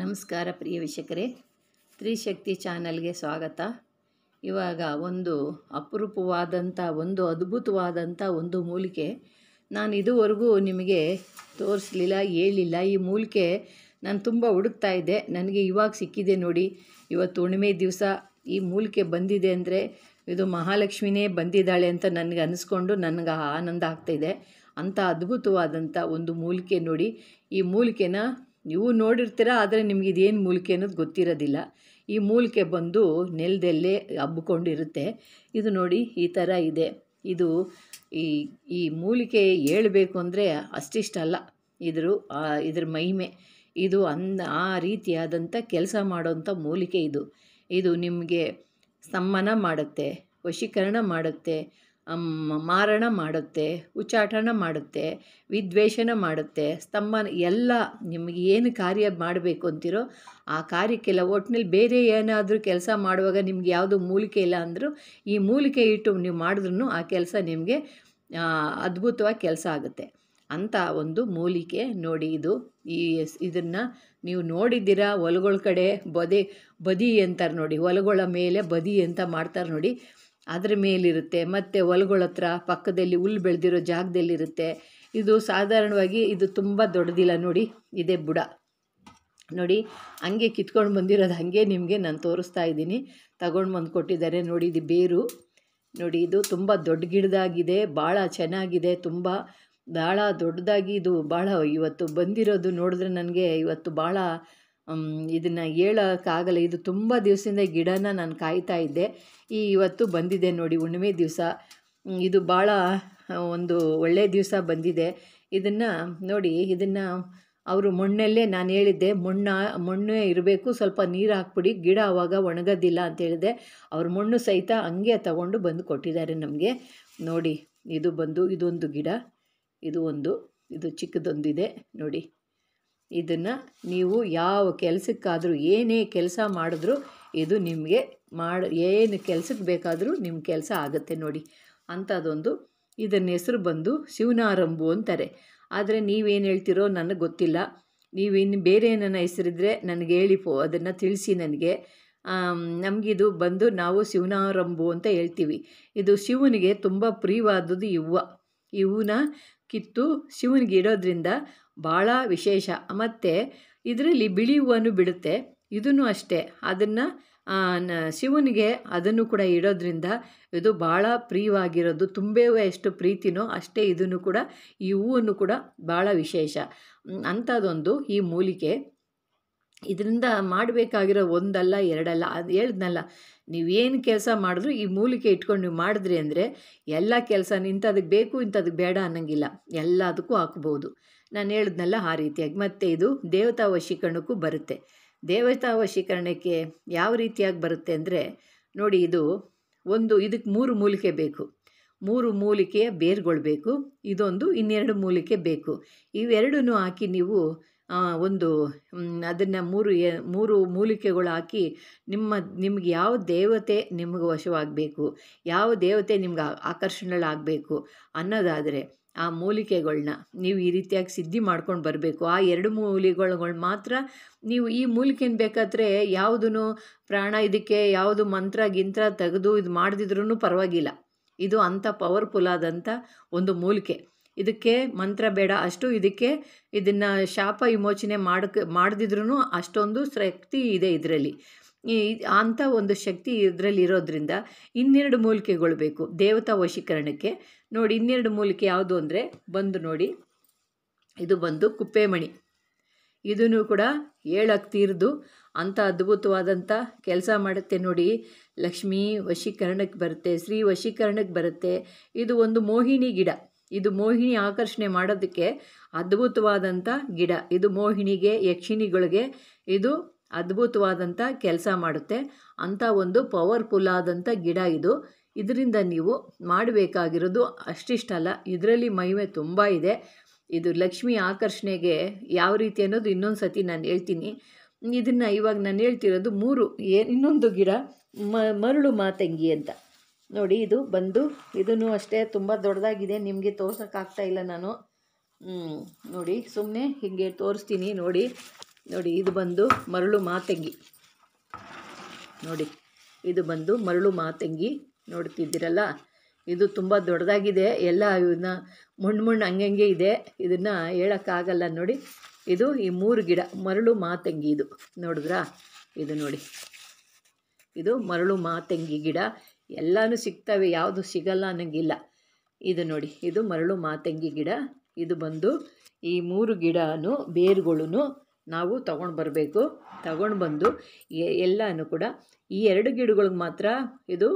ನಮಸ್ಕಾರ ಪ್ರಿಯ ವೀಕ್ಷಕರೇ ತ್ರಿಶಕ್ತಿ ಚಾನಲ್ಗೆ ಸ್ವಾಗತ ಇವಾಗ ಒಂದು ಅಪರೂಪವಾದಂಥ ಒಂದು ಅದ್ಭುತವಾದಂಥ ಒಂದು ಮೂಲಿಕೆ ನಾನು ಇದುವರೆಗೂ ನಿಮಗೆ ತೋರಿಸಲಿಲ್ಲ ಹೇಳಿಲ್ಲ ಈ ಮೂಲಿಕೆ ನಾನು ತುಂಬ ಹುಡುಕ್ತಾ ಇದ್ದೆ ನನಗೆ ಇವಾಗ ಸಿಕ್ಕಿದೆ ನೋಡಿ ಇವತ್ತು ಹುಣ್ಣಿಮೆ ದಿವಸ ಈ ಮೂಲಿಕೆ ಬಂದಿದೆ ಅಂದರೆ ಇದು ಮಹಾಲಕ್ಷ್ಮಿನೇ ಬಂದಿದ್ದಾಳೆ ಅಂತ ನನಗೆ ಅನಿಸ್ಕೊಂಡು ನನಗೆ ಆನಂದ ಆಗ್ತಾಯಿದೆ ಅಂಥ ಅದ್ಭುತವಾದಂಥ ಒಂದು ಮೂಲಿಕೆ ನೋಡಿ ಈ ಮೂಲಿಕೆನ ನೀವು ನೋಡಿರ್ತೀರ ಆದರೆ ನಿಮ್ಗೆ ಇದೇನು ಮೂಲಿಕೆ ಅನ್ನೋದು ಗೊತ್ತಿರೋದಿಲ್ಲ ಈ ಮೂಲಿಕೆ ಬಂದು ನೆಲದಲ್ಲೇ ಹಬ್ಬಿಕೊಂಡಿರುತ್ತೆ ಇದು ನೋಡಿ ಈ ಥರ ಇದೆ ಇದು ಈ ಈ ಮೂಲಿಕೆ ಹೇಳಬೇಕು ಅಂದರೆ ಅಷ್ಟಿಷ್ಟಲ್ಲ ಇದ್ರ ಇದ್ರ ಮಹಿಮೆ ಇದು ಅಂದ ಆ ರೀತಿಯಾದಂಥ ಕೆಲಸ ಮಾಡೋಂಥ ಮೂಲಿಕೆ ಇದು ಇದು ನಿಮಗೆ ಸಮ್ಮಾನ ಮಾಡುತ್ತೆ ವಶೀಕರಣ ಮಾಡುತ್ತೆ ಮಾರಣ ಮಾಡುತ್ತೆ ಉಚ್ಚಾಟನ ಮಾಡುತ್ತೆ ವಿದ್ವೇಷನ ಮಾಡುತ್ತೆ ಸ್ತಂಭ ಎಲ್ಲ ನಿಮಗೆ ಏನು ಕಾರ್ಯ ಮಾಡಬೇಕು ಅಂತೀರೋ ಆ ಕಾರ್ಯಕ್ಕೆಲ್ಲ ಒಟ್ಟಿನಲ್ಲಿ ಬೇರೆ ಏನಾದರೂ ಕೆಲಸ ಮಾಡುವಾಗ ನಿಮ್ಗೆ ಯಾವುದು ಮೂಲಿಕೆ ಇಲ್ಲ ಅಂದರೂ ಈ ಮೂಲಿಕೆ ಇಟ್ಟು ನೀವು ಮಾಡಿದ್ರು ಆ ಕೆಲಸ ನಿಮಗೆ ಅದ್ಭುತವಾಗಿ ಕೆಲಸ ಆಗುತ್ತೆ ಅಂತ ಒಂದು ಮೂಲಿಕೆ ನೋಡಿ ಇದು ಈ ಇದನ್ನು ನೀವು ನೋಡಿದ್ದೀರಾ ಹೊಲಗಳ ಕಡೆ ಬದಿ ಬದಿ ಅಂತಾರೆ ನೋಡಿ ಹೊಲಗಳ ಮೇಲೆ ಬದಿ ಅಂತ ಮಾಡ್ತಾರೆ ನೋಡಿ ಅದ್ರ ಮೇಲಿರುತ್ತೆ ಮತ್ತು ಹೊಲಗಳತ್ರ ಪಕ್ಕದಲ್ಲಿ ಹುಲ್ಲು ಬೆಳೆದಿರೋ ಜಾಗದಲ್ಲಿರುತ್ತೆ ಇದು ಸಾಧಾರಣವಾಗಿ ಇದು ತುಂಬ ದೊಡ್ಡದಿಲ್ಲ ನೋಡಿ ಇದೇ ಬುಡ ನೋಡಿ ಹಂಗೆ ಕಿತ್ಕೊಂಡು ಬಂದಿರೋದು ಹಾಗೆ ನಿಮಗೆ ನಾನು ತೋರಿಸ್ತಾ ಇದ್ದೀನಿ ತಗೊಂಡು ಬಂದು ಕೊಟ್ಟಿದ್ದಾರೆ ನೋಡಿ ಇದು ಬೇರು ನೋಡಿ ಇದು ತುಂಬ ದೊಡ್ಡ ಗಿಡದಾಗಿದೆ ಭಾಳ ಚೆನ್ನಾಗಿದೆ ತುಂಬ ಭಾಳ ದೊಡ್ಡದಾಗಿ ಇದು ಭಾಳ ಇವತ್ತು ಬಂದಿರೋದು ನೋಡಿದ್ರೆ ನನಗೆ ಇವತ್ತು ಭಾಳ ಇದನ್ನು ಹೇಳೋಕ್ಕಾಗಲ್ಲ ಇದು ತುಂಬ ದಿವಸದಿಂದ ಗಿಡನ ನಾನು ಕಾಯ್ತಾ ಇದ್ದೆ ಈ ಇವತ್ತು ಬಂದಿದೆ ನೋಡಿ ಹುಣ್ಣಿಮೆ ದಿವಸ ಇದು ಭಾಳ ಒಂದು ಒಳ್ಳೆಯ ದಿವಸ ಬಂದಿದೆ ಇದನ್ನು ನೋಡಿ ಇದನ್ನು ಅವರು ಮಣ್ಣಲ್ಲೇ ನಾನು ಹೇಳಿದ್ದೆ ಮಣ್ಣ ಮಣ್ಣೇ ಇರಬೇಕು ಸ್ವಲ್ಪ ನೀರು ಹಾಕ್ಬಿಡಿ ಗಿಡ ಆವಾಗ ಒಣಗೋದಿಲ್ಲ ಅಂತ ಹೇಳಿದೆ ಅವ್ರ ಮಣ್ಣು ಸಹಿತ ಹಂಗೆ ತಗೊಂಡು ಬಂದು ಕೊಟ್ಟಿದ್ದಾರೆ ನಮಗೆ ನೋಡಿ ಇದು ಬಂದು ಇದೊಂದು ಗಿಡ ಇದು ಒಂದು ಇದು ಚಿಕ್ಕದೊಂದಿದೆ ನೋಡಿ ಇದನ್ನು ನೀವು ಯಾವ ಕೆಲಸಕ್ಕಾದರೂ ಏನೇ ಕೆಲಸ ಮಾಡಿದ್ರೂ ಇದು ನಿಮಗೆ ಮಾಡಿ ಏನು ಕೆಲಸಕ್ಕೆ ಬೇಕಾದರೂ ನಿಮ್ಮ ಕೆಲಸ ಆಗುತ್ತೆ ನೋಡಿ ಅಂಥದ್ದೊಂದು ಇದನ್ನ ಹೆಸರು ಬಂದು ಶಿವನಾರಂಭು ಅಂತಾರೆ ಆದರೆ ನೀವೇನು ಹೇಳ್ತಿರೋ ನನಗೆ ಗೊತ್ತಿಲ್ಲ ನೀವು ಬೇರೆ ಏನನ್ನ ಹೆಸರಿದ್ರೆ ನನಗೆ ಹೇಳಿ ಪೋ ಅದನ್ನು ತಿಳಿಸಿ ನನಗೆ ನಮಗಿದು ಬಂದು ನಾವು ಶಿವನಾರಂಭು ಅಂತ ಹೇಳ್ತೀವಿ ಇದು ಶಿವನಿಗೆ ತುಂಬ ಪ್ರಿಯವಾದದ್ದು ಇವು ಇವುನ ಕಿತ್ತು ಶಿವನಿಗೆ ಇಡೋದ್ರಿಂದ ಭಾಳ ವಿಶೇಷ ಮತ್ತು ಇದರಲ್ಲಿ ಬಿಳಿ ಹೂವನ್ನು ಬಿಡುತ್ತೆ ಇದನ್ನು ಅಷ್ಟೇ ಅದನ್ನು ಶಿವನಿಗೆ ಅದನ್ನು ಕೂಡ ಇಡೋದ್ರಿಂದ ಇದು ಭಾಳ ಪ್ರಿಯವಾಗಿರೋದು ತುಂಬೇವ ಎಷ್ಟು ಪ್ರೀತಿನೋ ಅಷ್ಟೇ ಇದನ್ನು ಕೂಡ ಈ ಹೂವನ್ನು ಕೂಡ ಭಾಳ ವಿಶೇಷ ಅಂಥದ್ದೊಂದು ಈ ಮೂಲಿಕೆ ಇದರಿಂದ ಮಾಡಬೇಕಾಗಿರೋ ಒಂದಲ್ಲ ಎರಡಲ್ಲ ಅದು ಹೇಳಿದ್ನಲ್ಲ ನೀವೇನು ಕೆಲಸ ಮಾಡಿದ್ರು ಈ ಮೂಲಿಕೆ ಇಟ್ಕೊಂಡು ನೀವು ಮಾಡಿದ್ರಿ ಅಂದರೆ ಎಲ್ಲ ಕೆಲಸ ಇಂಥದಕ್ಕೆ ಬೇಕು ಇಂಥದಕ್ಕೆ ಬೇಡ ಅನ್ನೋಂಗಿಲ್ಲ ಎಲ್ಲದಕ್ಕೂ ಹಾಕ್ಬೋದು ನಾನು ಹೇಳಿದ್ನಲ್ಲ ಆ ರೀತಿಯಾಗಿ ಮತ್ತು ಇದು ದೇವತಾ ವಶೀಕರಣಕ್ಕೂ ಬರುತ್ತೆ ದೇವತಾ ವಶೀಕರಣಕ್ಕೆ ಯಾವ ರೀತಿಯಾಗಿ ಬರುತ್ತೆ ಅಂದರೆ ನೋಡಿ ಇದು ಒಂದು ಇದಕ್ಕೆ ಮೂರು ಮೂಲಿಕೆ ಬೇಕು ಮೂರು ಮೂಲಿಕೆಯ ಬೇರುಗಳು ಬೇಕು ಇದೊಂದು ಇನ್ನೆರಡು ಮೂಲಿಕೆ ಬೇಕು ಇವೆರಡೂ ಹಾಕಿ ನೀವು ಒಂದು ಅದನ್ನು ಮೂರು ಮೂರು ಮೂಲಿಕೆಗಳು ಹಾಕಿ ನಿಮ್ಮ ನಿಮ್ಗೆ ಯಾವ ದೇವತೆ ನಿಮಗೆ ವಶವಾಗಬೇಕು ಯಾವ ದೇವತೆ ನಿಮ್ಗೆ ಆಕರ್ಷಣೆಗಳಾಗಬೇಕು ಅನ್ನೋದಾದರೆ ಆ ಮೂಲಿಕೆಗಳನ್ನ ನೀವು ಈ ರೀತಿಯಾಗಿ ಸಿದ್ಧಿ ಮಾಡ್ಕೊಂಡು ಬರಬೇಕು ಆ ಎರಡು ಮೂಲಿಕೆಗಳು ಮಾತ್ರ ನೀವು ಈ ಮೂಲಿಕೆನ ಬೇಕಾದರೆ ಯಾವುದೂ ಪ್ರಾಣ ಇದಕ್ಕೆ ಯಾವುದು ಮಂತ್ರ ಗಿಂತ್ರ ತೆಗೆದು ಇದು ಮಾಡಿದ್ರೂ ಪರವಾಗಿಲ್ಲ ಇದು ಅಂಥ ಪವರ್ಫುಲ್ ಆದಂಥ ಒಂದು ಮೂಲಿಕೆ ಇದಕ್ಕೆ ಮಂತ್ರ ಬೇಡ ಅಷ್ಟು ಇದಕ್ಕೆ ಇದನ್ನು ಶಾಪ ವಿಮೋಚನೆ ಮಾಡಕ್ಕೆ ಮಾಡಿದ್ರು ಅಷ್ಟೊಂದು ಶಕ್ತಿ ಇದೆ ಇದರಲ್ಲಿ ಈ ಅಂಥ ಒಂದು ಶಕ್ತಿ ಇದರಲ್ಲಿರೋದ್ರಿಂದ ಇನ್ನೆರಡು ಮೂಲಿಕೆಗಳು ಬೇಕು ದೇವತಾ ವಶೀಕರಣಕ್ಕೆ ನೋಡಿ ಇನ್ನೆರಡು ಮೂಲಿಕೆ ಯಾವುದು ಅಂದರೆ ಬಂದು ನೋಡಿ ಇದು ಬಂದು ಕುಪ್ಪೆಮಣಿ ಇದನ್ನು ಕೂಡ ಏಳಕ್ಕೆ ತೀರ್ದು ಅಂಥ ಅದ್ಭುತವಾದಂಥ ಕೆಲಸ ಮಾಡುತ್ತೆ ನೋಡಿ ಲಕ್ಷ್ಮೀ ವಶೀಕರಣಕ್ಕೆ ಬರುತ್ತೆ ಶ್ರೀ ವಶೀಕರಣಕ್ಕೆ ಬರುತ್ತೆ ಇದು ಒಂದು ಮೋಹಿನಿ ಗಿಡ ಇದು ಮೋಹಿನಿ ಆಕರ್ಷಣೆ ಮಾಡೋದಕ್ಕೆ ಅದ್ಭುತವಾದಂಥ ಗಿಡ ಇದು ಮೋಹಿನಿಗೆ ಯಕ್ಷಿಣಿಗಳಿಗೆ ಇದು ಅದ್ಭುತವಾದಂಥ ಕೆಲಸ ಮಾಡುತ್ತೆ ಅಂಥ ಒಂದು ಪವರ್ಫುಲ್ ಆದಂಥ ಗಿಡ ಇದು ಇದರಿಂದ ನೀವು ಮಾಡಬೇಕಾಗಿರೋದು ಅಷ್ಟಿಷ್ಟಲ್ಲ ಇದರಲ್ಲಿ ಮಹಿಮೆ ತುಂಬ ಇದೆ ಇದು ಲಕ್ಷ್ಮಿ ಆಕರ್ಷಣೆಗೆ ಯಾವ ರೀತಿ ಅನ್ನೋದು ಇನ್ನೊಂದು ಸತಿ ನಾನು ಹೇಳ್ತೀನಿ ಇದನ್ನು ಇವಾಗ ನಾನು ಹೇಳ್ತಿರೋದು ಮೂರು ಏ ಇನ್ನೊಂದು ಗಿಡ ಮರಳು ಮಾತಂಗಿ ಅಂತ ನೋಡಿ ಇದು ಬಂದು ಇದನ್ನು ಅಷ್ಟೇ ತುಂಬ ದೊಡ್ಡದಾಗಿದೆ ನಿಮಗೆ ತೋರ್ಸೋಕ್ಕಾಗ್ತಾ ಇಲ್ಲ ನಾನು ನೋಡಿ ಸುಮ್ಮನೆ ಹೀಗೆ ತೋರಿಸ್ತೀನಿ ನೋಡಿ ನೋಡಿ ಇದು ಬಂದು ಮರಳು ಮಾತಂಗಿ ನೋಡಿ ಇದು ಬಂದು ಮರಳು ಮಾತಂಗಿ ನೋಡ್ತಿದ್ದೀರಲ್ಲ ಇದು ತುಂಬ ದೊಡ್ಡದಾಗಿದೆ ಎಲ್ಲ ಇವನ್ನ ಮುಣ್ಣು ಮುಣ್ಣು ಹಂಗೆ ಇದೆ ಇದನ್ನು ಹೇಳೋಕ್ಕಾಗಲ್ಲ ನೋಡಿ ಇದು ಈ ಮೂರು ಗಿಡ ಮರಳು ಮಾತಂಗಿ ಇದು ನೋಡಿದ್ರಾ ಇದು ನೋಡಿ ಇದು ಮರಳು ಮಾತಂಗಿ ಗಿಡ ಎಲ್ಲನೂ ಸಿಗ್ತವೆ ಯಾವುದು ಸಿಗಲ್ಲ ಅನ್ನಂಗಿಲ್ಲ ಇದು ನೋಡಿ ಇದು ಮರಳು ಮಾತಂಗಿ ಗಿಡ ಇದು ಬಂದು ಈ ಮೂರು ಗಿಡನೂ ಬೇರುಗಳು ನಾವು ತಗೊಂಡು ಬರಬೇಕು ತಗೊಂಡು ಬಂದು ಎಲ್ಲನೂ ಕೂಡ ಈ ಎರಡು ಗಿಡಗಳಿಗೆ ಮಾತ್ರ ಇದು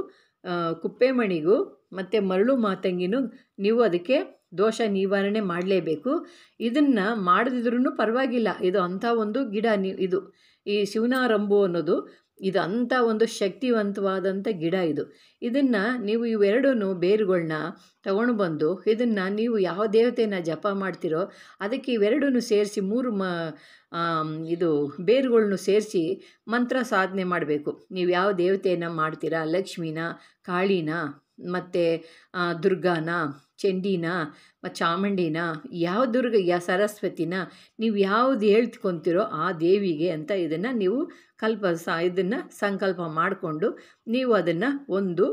ಕುಪ್ಪೆ ಮಣಿಗೂ ಮತ್ತು ಮರಳು ಮಾತಂಗಿನೂ ನೀವು ಅದಕ್ಕೆ ದೋಷ ನಿವಾರಣೆ ಮಾಡಲೇಬೇಕು ಇದನ್ನು ಮಾಡದಿದ್ರೂ ಪರವಾಗಿಲ್ಲ ಇದು ಅಂಥ ಒಂದು ಗಿಡ ನೀವು ಇದು ಈ ಶಿವನಾರಂಭು ಅನ್ನೋದು ಇದು ಅಂಥ ಒಂದು ಶಕ್ತಿವಂತವಾದಂಥ ಗಿಡ ಇದು ಇದನ್ನು ನೀವು ಇವೆರಡೂ ಬೇರುಗಳನ್ನ ತಗೊಂಡು ಬಂದು ಇದನ್ನು ನೀವು ಯಾವ ದೇವತೆಯನ್ನು ಜಪ ಮಾಡ್ತಿರೋ ಅದಕ್ಕೆ ಇವೆರಡೂ ಸೇರಿಸಿ ಮೂರು ಮ ಇದು ಬೇರುಗಳ್ನು ಸೇರಿಸಿ ಮಂತ್ರ ಸಾಧನೆ ಮಾಡಬೇಕು ನೀವು ಯಾವ ದೇವತೆಯನ್ನು ಮಾಡ್ತೀರಾ ಲಕ್ಷ್ಮಿನ ಕಾಳಿನ ಮತ್ತು ದುರ್ಗಾನ ಚಂಡಿನ ಮತ್ತು ಚಾಮುಂಡಿನ ಯಾವ ದುರ್ಗ ಯಾ ಸರಸ್ವತಿನ ನೀವು ಯಾವ್ದು ಹೇಳ್ತ್ಕೊತಿರೋ ಆ ದೇವಿಗೆ ಅಂತ ಇದನ್ನು ನೀವು ಕಲ್ಪ ಸ ಇದನ್ನು ಸಂಕಲ್ಪ ಮಾಡಿಕೊಂಡು ನೀವು ಅದನ್ನು ಒಂದು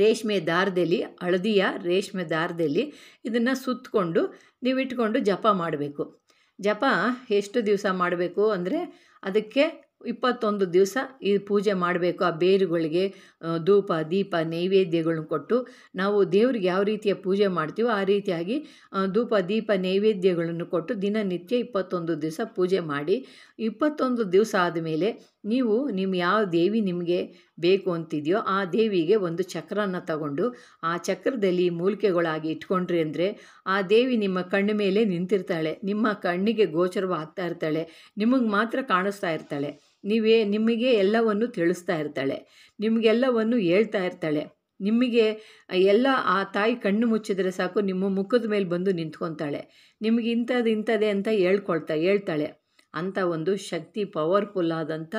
ರೇಷ್ಮೆ ದಾರದಲ್ಲಿ ಹಳದಿಯ ರೇಷ್ಮೆ ದಾರದಲ್ಲಿ ಇದನ್ನು ಸುತ್ತಕೊಂಡು ನೀವು ಇಟ್ಕೊಂಡು ಜಪ ಮಾಡಬೇಕು ಜಪ ಎಷ್ಟು ದಿವಸ ಮಾಡಬೇಕು ಅಂದರೆ ಅದಕ್ಕೆ ಇಪ್ಪತ್ತೊಂದು ದಿವಸ ಈ ಪೂಜೆ ಮಾಡಬೇಕು ಆ ಬೇರುಗಳಿಗೆ ಧೂಪ ದೀಪ ನೈವೇದ್ಯಗಳನ್ನು ಕೊಟ್ಟು ನಾವು ದೇವ್ರಿಗೆ ಯಾವ ರೀತಿಯ ಪೂಜೆ ಮಾಡ್ತೀವೋ ಆ ರೀತಿಯಾಗಿ ಧೂಪ ದೀಪ ನೈವೇದ್ಯಗಳನ್ನು ಕೊಟ್ಟು ದಿನನಿತ್ಯ ಇಪ್ಪತ್ತೊಂದು ದಿವಸ ಪೂಜೆ ಮಾಡಿ ಇಪ್ಪತ್ತೊಂದು ದಿವಸ ಆದಮೇಲೆ ನೀವು ನಿಮ್ಮ ಯಾವ ದೇವಿ ನಿಮಗೆ ಬೇಕು ಅಂತಿದೆಯೋ ಆ ದೇವಿಗೆ ಒಂದು ಚಕ್ರನ ತಗೊಂಡು ಆ ಚಕ್ರದಲ್ಲಿ ಮೂಲಿಕೆಗಳಾಗಿ ಇಟ್ಕೊಂಡ್ರಿ ಅಂದರೆ ಆ ದೇವಿ ನಿಮ್ಮ ಕಣ್ಣು ಮೇಲೆ ನಿಂತಿರ್ತಾಳೆ ನಿಮ್ಮ ಕಣ್ಣಿಗೆ ಗೋಚರವಾಗ್ತಾ ಇರ್ತಾಳೆ ನಿಮಗೆ ಮಾತ್ರ ಕಾಣಿಸ್ತಾ ಇರ್ತಾಳೆ ನೀವೇ ನಿಮಗೆ ಎಲ್ಲವನ್ನು ತಿಳಿಸ್ತಾ ಇರ್ತಾಳೆ ನಿಮಗೆಲ್ಲವನ್ನು ಹೇಳ್ತಾ ಇರ್ತಾಳೆ ನಿಮಗೆ ಎಲ್ಲ ಆ ತಾಯಿ ಕಣ್ಣು ಮುಚ್ಚಿದರೆ ಸಾಕು ನಿಮ್ಮ ಮುಖದ ಮೇಲೆ ಬಂದು ನಿಂತ್ಕೊತಾಳೆ ನಿಮಗೆ ಇಂಥದ್ದು ಇಂಥದ್ದೇ ಅಂತ ಹೇಳ್ಕೊಳ್ತಾ ಹೇಳ್ತಾಳೆ ಅಂಥ ಒಂದು ಶಕ್ತಿ ಪವರ್ಫುಲ್ ಆದಂಥ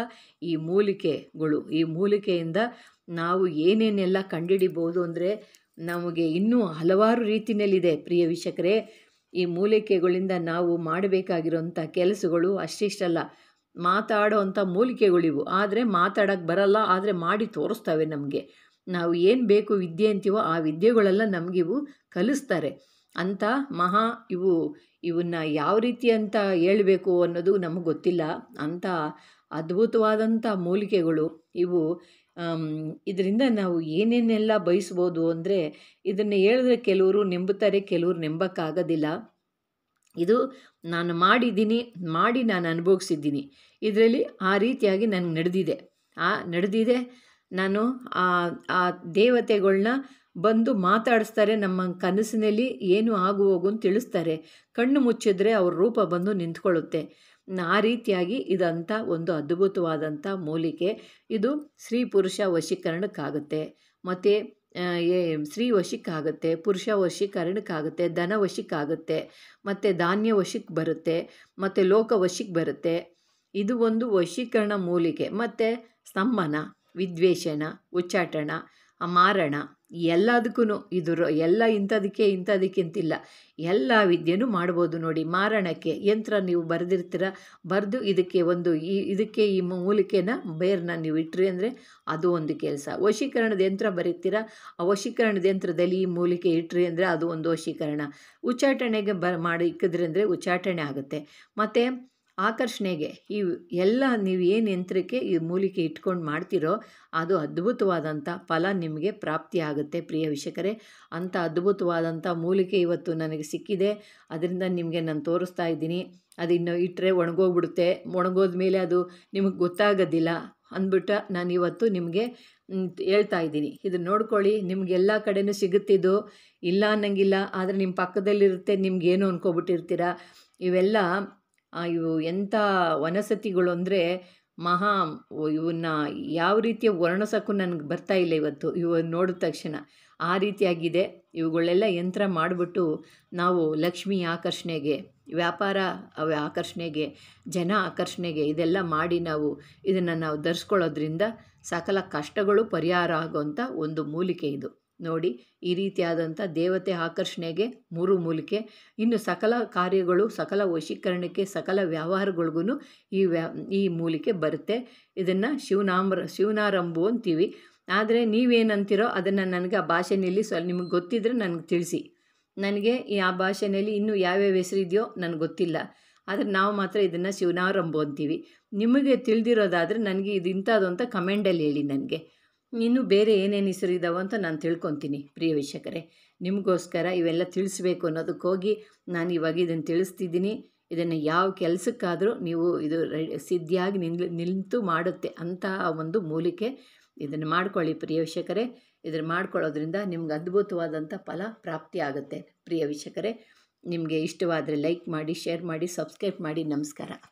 ಈ ಮೂಲಿಕೆಗಳು ಈ ಮೂಲಿಕೆಯಿಂದ ನಾವು ಏನೇನೆಲ್ಲ ಕಂಡುಹಿಡಿಬೋದು ಅಂದರೆ ನಮಗೆ ಇನ್ನೂ ಹಲವಾರು ರೀತಿಯಲ್ಲಿದೆ ಪ್ರಿಯ ವೀಕ್ಷಕರೇ ಈ ಮೂಲಿಕೆಗಳಿಂದ ನಾವು ಮಾಡಬೇಕಾಗಿರೋಂಥ ಕೆಲಸಗಳು ಅಷ್ಟಿಷ್ಟಲ್ಲ ಅಂಥ ಮೂಲಿಕೆಗಳಿವು ಆದರೆ ಮಾತಾಡೋಕ್ಕೆ ಬರಲ್ಲ ಆದರೆ ಮಾಡಿ ತೋರಿಸ್ತವೆ ನಮಗೆ ನಾವು ಏನು ಬೇಕು ವಿದ್ಯೆ ಅಂತೀವೋ ಆ ವಿದ್ಯೆಗಳೆಲ್ಲ ನಮಗಿವು ಕಲಿಸ್ತಾರೆ ಅಂಥ ಮಹಾ ಇವು ಇವನ್ನ ಯಾವ ರೀತಿ ಅಂತ ಹೇಳಬೇಕು ಅನ್ನೋದು ನಮಗೆ ಗೊತ್ತಿಲ್ಲ ಅಂಥ ಅದ್ಭುತವಾದಂಥ ಮೂಲಿಕೆಗಳು ಇವು ಇದರಿಂದ ನಾವು ಏನೇನೆಲ್ಲ ಬಯಸ್ಬೋದು ಅಂದರೆ ಇದನ್ನು ಹೇಳಿದ್ರೆ ಕೆಲವರು ನೆಂಬುತ್ತಾರೆ ಕೆಲವರು ನೆಂಬಕ್ಕಾಗೋದಿಲ್ಲ ಇದು ನಾನು ಮಾಡಿದ್ದೀನಿ ಮಾಡಿ ನಾನು ಅನುಭವಿಸಿದ್ದೀನಿ ಇದರಲ್ಲಿ ಆ ರೀತಿಯಾಗಿ ನನಗೆ ನಡೆದಿದೆ ಆ ನಡೆದಿದೆ ನಾನು ಆ ಆ ದೇವತೆಗಳನ್ನ ಬಂದು ಮಾತಾಡಿಸ್ತಾರೆ ನಮ್ಮ ಕನಸಿನಲ್ಲಿ ಏನು ಆಗು ಹೋಗು ಅಂತ ತಿಳಿಸ್ತಾರೆ ಕಣ್ಣು ಮುಚ್ಚಿದ್ರೆ ಅವ್ರ ರೂಪ ಬಂದು ನಿಂತ್ಕೊಳ್ಳುತ್ತೆ ಆ ರೀತಿಯಾಗಿ ಇದಂಥ ಒಂದು ಅದ್ಭುತವಾದಂಥ ಮೂಲಿಕೆ ಇದು ಸ್ತ್ರೀ ಪುರುಷ ವಶೀಕರಣಕ್ಕಾಗುತ್ತೆ ಮತ್ತು ಏ ಸ್ತ್ರೀ ವಶಕ್ಕಾಗುತ್ತೆ ಪುರುಷ ವಶೀಕರಣಕ್ಕಾಗುತ್ತೆ ದನ ವಶಕ್ಕಾಗುತ್ತೆ ಮತ್ತು ಧಾನ್ಯ ವಶಕ್ಕೆ ಬರುತ್ತೆ ಮತ್ತು ಲೋಕ ವಶಕ್ಕೆ ಬರುತ್ತೆ ಇದು ಒಂದು ವಶೀಕರಣ ಮೂಲಿಕೆ ಮತ್ತು ಸ್ತಂಭನ ವಿದ್ವೇಷಣ ಉಚ್ಚಾಟನ ಮಾರಣ ಎಲ್ಲದಕ್ಕೂ ಇದು ಎಲ್ಲ ಇಂಥದಕ್ಕೆ ಅಂತಿಲ್ಲ ಎಲ್ಲ ವಿದ್ಯೆನೂ ಮಾಡ್ಬೋದು ನೋಡಿ ಮಾರಣಕ್ಕೆ ಯಂತ್ರ ನೀವು ಬರೆದಿರ್ತೀರ ಬರೆದು ಇದಕ್ಕೆ ಒಂದು ಈ ಇದಕ್ಕೆ ಈ ಮೂಲಿಕೆನ ಬೇರನ್ನ ನೀವು ಇಟ್ರಿ ಅಂದರೆ ಅದು ಒಂದು ಕೆಲಸ ವಶೀಕರಣದ ಯಂತ್ರ ಬರೀತೀರ ಆ ವಶೀಕರಣದ ಯಂತ್ರದಲ್ಲಿ ಈ ಮೂಲಿಕೆ ಇಟ್ರಿ ಅಂದರೆ ಅದು ಒಂದು ವಶೀಕರಣ ಉಚ್ಚಾಟನೆಗೆ ಬ ಮಾಡಿ ಇಕ್ಕಿದ್ರೆ ಅಂದರೆ ಉಚ್ಚಾಟನೆ ಆಗುತ್ತೆ ಮತ್ತು ಆಕರ್ಷಣೆಗೆ ಈ ಎಲ್ಲ ನೀವು ಏನು ಯಂತ್ರಕ್ಕೆ ಈ ಮೂಲಿಕೆ ಇಟ್ಕೊಂಡು ಮಾಡ್ತೀರೋ ಅದು ಅದ್ಭುತವಾದಂಥ ಫಲ ನಿಮಗೆ ಪ್ರಾಪ್ತಿಯಾಗುತ್ತೆ ಪ್ರಿಯ ವೀಕ್ಷಕರೇ ಅಂಥ ಅದ್ಭುತವಾದಂಥ ಮೂಲಿಕೆ ಇವತ್ತು ನನಗೆ ಸಿಕ್ಕಿದೆ ಅದರಿಂದ ನಿಮಗೆ ನಾನು ತೋರಿಸ್ತಾ ಇದ್ದೀನಿ ಅದು ಇನ್ನು ಇಟ್ಟರೆ ಒಣಗೋಗ್ಬಿಡುತ್ತೆ ಒಣಗೋದ ಮೇಲೆ ಅದು ನಿಮಗೆ ಗೊತ್ತಾಗೋದಿಲ್ಲ ಅಂದ್ಬಿಟ್ಟು ನಾನು ಇವತ್ತು ನಿಮಗೆ ಹೇಳ್ತಾ ಇದ್ದೀನಿ ಇದು ನೋಡ್ಕೊಳ್ಳಿ ನಿಮ್ಗೆ ಎಲ್ಲ ಸಿಗುತ್ತಿದ್ದು ಇಲ್ಲ ಅನ್ನಂಗಿಲ್ಲ ಆದರೆ ನಿಮ್ಮ ಪಕ್ಕದಲ್ಲಿರುತ್ತೆ ಏನು ಅನ್ಕೋಬಿಟ್ಟಿರ್ತೀರ ಇವೆಲ್ಲ ಇವು ಎಂಥ ವನಸತಿಗಳು ಅಂದರೆ ಮಹಾ ಇವನ್ನ ಯಾವ ರೀತಿಯ ವರ್ಣಿಸೋಕ್ಕೂ ನನಗೆ ಬರ್ತಾ ಇಲ್ಲ ಇವತ್ತು ಇವ ನೋಡಿದ ತಕ್ಷಣ ಆ ರೀತಿಯಾಗಿದೆ ಇವುಗಳೆಲ್ಲ ಯಂತ್ರ ಮಾಡಿಬಿಟ್ಟು ನಾವು ಲಕ್ಷ್ಮಿ ಆಕರ್ಷಣೆಗೆ ವ್ಯಾಪಾರ ಆಕರ್ಷಣೆಗೆ ಜನ ಆಕರ್ಷಣೆಗೆ ಇದೆಲ್ಲ ಮಾಡಿ ನಾವು ಇದನ್ನು ನಾವು ಧರಿಸ್ಕೊಳ್ಳೋದ್ರಿಂದ ಸಕಲ ಕಷ್ಟಗಳು ಪರಿಹಾರ ಆಗೋವಂಥ ಒಂದು ಮೂಲಿಕೆ ಇದು ನೋಡಿ ಈ ರೀತಿಯಾದಂಥ ದೇವತೆ ಆಕರ್ಷಣೆಗೆ ಮೂರು ಮೂಲಿಕೆ ಇನ್ನು ಸಕಲ ಕಾರ್ಯಗಳು ಸಕಲ ವಶೀಕರಣಕ್ಕೆ ಸಕಲ ವ್ಯವಹಾರಗಳಿಗೂ ಈ ವ್ಯ ಈ ಮೂಲಿಕೆ ಬರುತ್ತೆ ಇದನ್ನು ಶಿವನಾಮ್ರ ಶಿವನಾರಂಭು ಅಂತೀವಿ ಆದರೆ ನೀವೇನಂತೀರೋ ಅದನ್ನು ನನಗೆ ಆ ಭಾಷೆಯಲ್ಲಿ ಸ್ವಲ್ಪ ನಿಮಗೆ ಗೊತ್ತಿದ್ದರೆ ನನಗೆ ತಿಳಿಸಿ ನನಗೆ ಈ ಆ ಭಾಷೆಯಲ್ಲಿ ಇನ್ನೂ ಯಾವ್ಯಾವ ಹೆಸರಿದೆಯೋ ನನಗೆ ಗೊತ್ತಿಲ್ಲ ಆದರೆ ನಾವು ಮಾತ್ರ ಇದನ್ನು ಶಿವನಾರಂಭು ಅಂತೀವಿ ನಿಮಗೆ ತಿಳಿದಿರೋದಾದರೆ ನನಗೆ ಇದು ಇಂಥದ್ದು ಅಂತ ಕಮೆಂಡಲ್ಲಿ ಹೇಳಿ ನನಗೆ ಇನ್ನೂ ಬೇರೆ ಏನೇನು ಹೆಸರು ಇದ್ದಾವೆ ಅಂತ ನಾನು ತಿಳ್ಕೊತೀನಿ ಪ್ರಿಯ ವೀಕ್ಷಕರೇ ನಿಮಗೋಸ್ಕರ ಇವೆಲ್ಲ ತಿಳಿಸ್ಬೇಕು ಅನ್ನೋದಕ್ಕೋಗಿ ನಾನು ಇವಾಗ ಇದನ್ನು ತಿಳಿಸ್ತಿದ್ದೀನಿ ಇದನ್ನು ಯಾವ ಕೆಲಸಕ್ಕಾದರೂ ನೀವು ಇದು ಸಿದ್ಧಿಯಾಗಿ ನಿಲ್ ನಿಂತು ಮಾಡುತ್ತೆ ಅಂತಹ ಒಂದು ಮೂಲಿಕೆ ಇದನ್ನು ಮಾಡ್ಕೊಳ್ಳಿ ಪ್ರಿಯ ವೀಕ್ಷಕರೇ ಇದನ್ನು ಮಾಡ್ಕೊಳ್ಳೋದ್ರಿಂದ ನಿಮ್ಗೆ ಅದ್ಭುತವಾದಂಥ ಫಲ ಪ್ರಾಪ್ತಿ ಆಗುತ್ತೆ ಪ್ರಿಯ ವೀಕ್ಷಕರೇ ನಿಮಗೆ ಇಷ್ಟವಾದರೆ ಲೈಕ್ ಮಾಡಿ ಶೇರ್ ಮಾಡಿ ಸಬ್ಸ್ಕ್ರೈಬ್ ಮಾಡಿ ನಮಸ್ಕಾರ